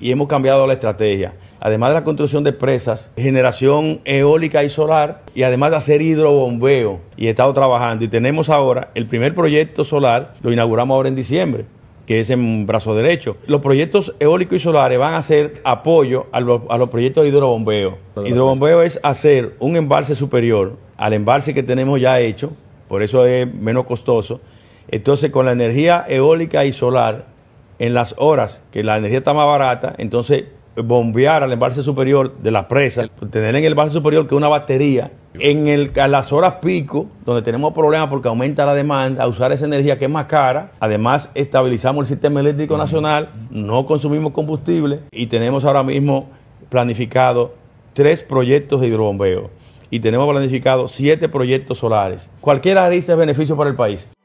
y hemos cambiado la estrategia. Además de la construcción de presas, generación eólica y solar y además de hacer hidrobombeo y he estado trabajando y tenemos ahora el primer proyecto solar, lo inauguramos ahora en diciembre que es en brazo derecho. Los proyectos eólicos y solares van a ser apoyo a los, a los proyectos de hidrobombeo. Hidrobombeo es hacer un embalse superior al embalse que tenemos ya hecho, por eso es menos costoso. Entonces, con la energía eólica y solar, en las horas que la energía está más barata, entonces bombear al embalse superior de la presa, tener en el embalse superior que una batería, en las horas pico, donde tenemos problemas porque aumenta la demanda, usar esa energía que es más cara, además estabilizamos el sistema eléctrico nacional, no consumimos combustible y tenemos ahora mismo planificado tres proyectos de hidrobombeo y tenemos planificado siete proyectos solares. Cualquier arista es beneficio para el país.